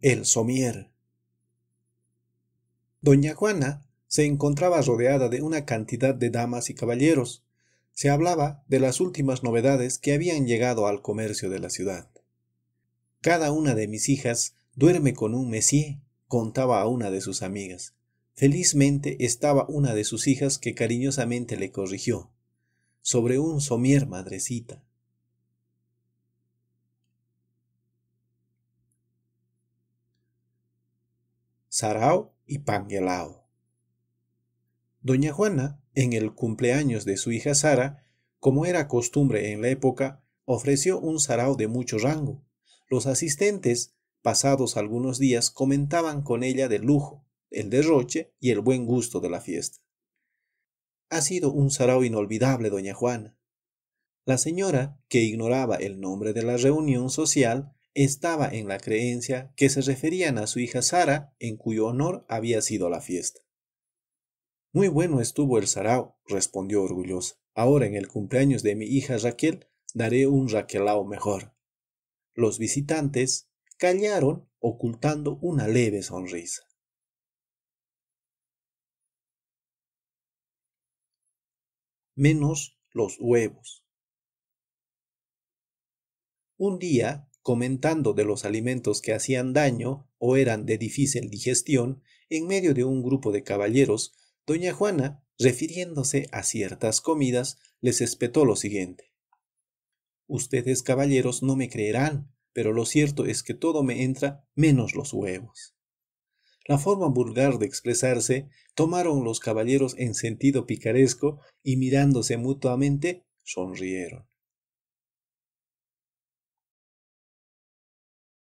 El somier. Doña Juana se encontraba rodeada de una cantidad de damas y caballeros. Se hablaba de las últimas novedades que habían llegado al comercio de la ciudad. Cada una de mis hijas duerme con un mesier, contaba a una de sus amigas. Felizmente estaba una de sus hijas que cariñosamente le corrigió. Sobre un somier, madrecita. Sarao y Panguelao. Doña Juana, en el cumpleaños de su hija Sara, como era costumbre en la época, ofreció un sarao de mucho rango. Los asistentes, pasados algunos días, comentaban con ella del lujo, el derroche y el buen gusto de la fiesta. Ha sido un sarao inolvidable, doña Juana. La señora, que ignoraba el nombre de la reunión social, estaba en la creencia que se referían a su hija Sara, en cuyo honor había sido la fiesta. Muy bueno estuvo el sarao, respondió orgullosa. Ahora en el cumpleaños de mi hija Raquel daré un raquelao mejor. Los visitantes callaron ocultando una leve sonrisa. Menos los huevos. Un día comentando de los alimentos que hacían daño o eran de difícil digestión, en medio de un grupo de caballeros, doña Juana, refiriéndose a ciertas comidas, les espetó lo siguiente. Ustedes, caballeros, no me creerán, pero lo cierto es que todo me entra menos los huevos. La forma vulgar de expresarse tomaron los caballeros en sentido picaresco y mirándose mutuamente sonrieron.